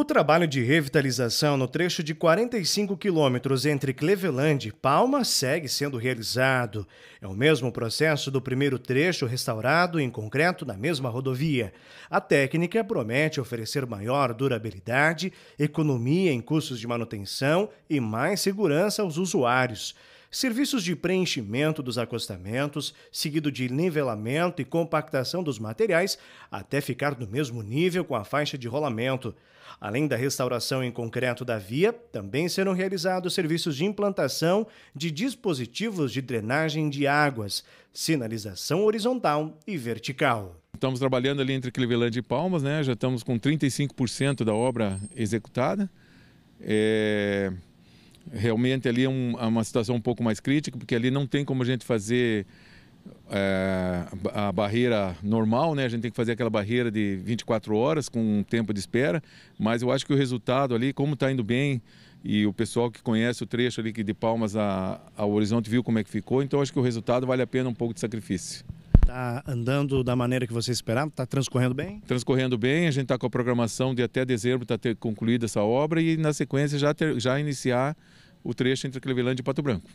O trabalho de revitalização no trecho de 45 quilômetros entre Cleveland e Palma segue sendo realizado. É o mesmo processo do primeiro trecho restaurado em concreto na mesma rodovia. A técnica promete oferecer maior durabilidade, economia em custos de manutenção e mais segurança aos usuários serviços de preenchimento dos acostamentos, seguido de nivelamento e compactação dos materiais até ficar no mesmo nível com a faixa de rolamento. Além da restauração em concreto da via, também serão realizados serviços de implantação de dispositivos de drenagem de águas, sinalização horizontal e vertical. Estamos trabalhando ali entre Cleveland e Palmas, né? Já estamos com 35% da obra executada. É realmente ali é, um, é, uma situação um pouco mais crítica, porque ali não tem como a gente fazer é, a barreira normal, né? A gente tem que fazer aquela barreira de 24 horas com um tempo de espera, mas eu acho que o resultado ali, como está indo bem, e o pessoal que conhece o trecho ali que de Palmas a, ao Horizonte viu como é que ficou, então acho que o resultado vale a pena um pouco de sacrifício. Está andando da maneira que você esperava? Está transcorrendo bem? Transcorrendo bem, a gente está com a programação de até dezembro tá ter concluída essa obra e na sequência já, ter, já iniciar o trecho entre Clevelândia e Pato Branco.